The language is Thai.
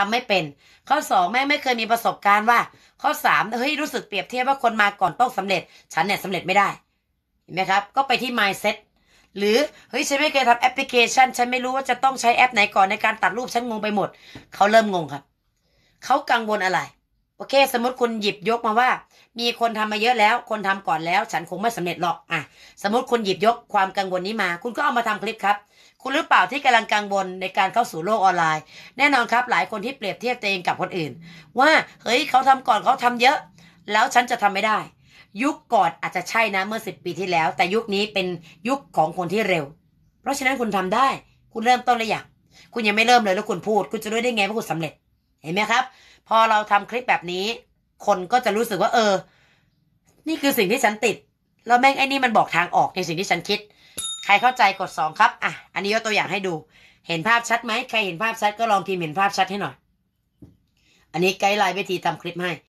ทำไม่เป็นข้อ2แม่ไม่เคยมีประสบการณ์ว่า ข้อ3เฮ้ยรู้สึกเปรียบเทียบว่าคนมาก่อนต้องสำเร็จ ฉันเนี่ยสำเร็จไม่ได้เห็นไหมครับก็ไปที่ mindset หรือเฮ้ยฉันไม่เคยทำแอปพลิเคชันฉันไม่รู้ว่าจะต้องใช้แอปไหนก่อนในการตัดรูปฉันงงไปหมด เขาเริ่มงงครับ เขากังวลอะไรโอเคสมมติคุณหยิบยกมาว่า มีคนทำมาเยอะแล้ว คนทำก่อนแล้ว ฉันคงไม่สำเร็จหรอกอ่ะ สมมติคุณหยิบยกความกังวลนี้มา คุณก็เอามาทำคลิปครับ คุณหรือเปล่าที่กำลังกังวลในการเข้าสู่โลกออนไลน์ แน่นอนครับ หลายคนที่เปรียบเทียบตัวเองกับคนอื่น ว่าเฮ้ยเขาทำก่อนเขาทำเยอะ แล้วฉันจะทำไม่ได้ ยุคก่อนอาจจะใช่นะเมื่อสิบปีที่แล้ว แต่ยุคนี้เป็นยุคของคนที่เร็ว เพราะฉะนั้นคุณทำได้ คุณเริ่มต้นเลยอยางคุณยังไม่เริ่มเลยแล้วคุณพูด คุณจะรู้ได้ไงว่าคุณสำเร็จเห็นไหมครับพอเราทำคลิปแบบนี้ คนก็จะรู้สึกว่าเออ นี่คือสิ่งที่ฉันติดแล้วแม่งไอ้นี่มันบอกทางออกในสิ่งที่ฉันคิด ใครเข้าใจกดสองครับอ่ะอันนี้ยกตัวอย่างให้ดู เห็นภาพชัดไหมใครเห็นภาพชัด ก็ลองพิมพ์เห็นภาพชัดให้หน่อยอันนี้ไกด์ไลน์วิธีทำคลิปให้